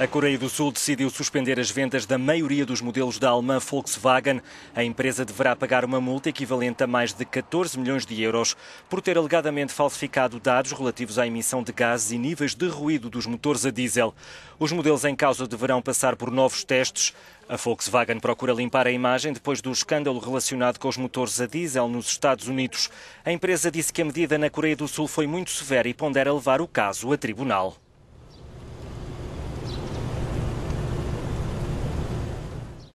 A Coreia do Sul decidiu suspender as vendas da maioria dos modelos da alemã Volkswagen. A empresa deverá pagar uma multa equivalente a mais de 14 milhões de euros por ter alegadamente falsificado dados relativos à emissão de gases e níveis de ruído dos motores a diesel. Os modelos em causa deverão passar por novos testes. A Volkswagen procura limpar a imagem depois do escândalo relacionado com os motores a diesel nos Estados Unidos. A empresa disse que a medida na Coreia do Sul foi muito severa e pondera levar o caso a tribunal.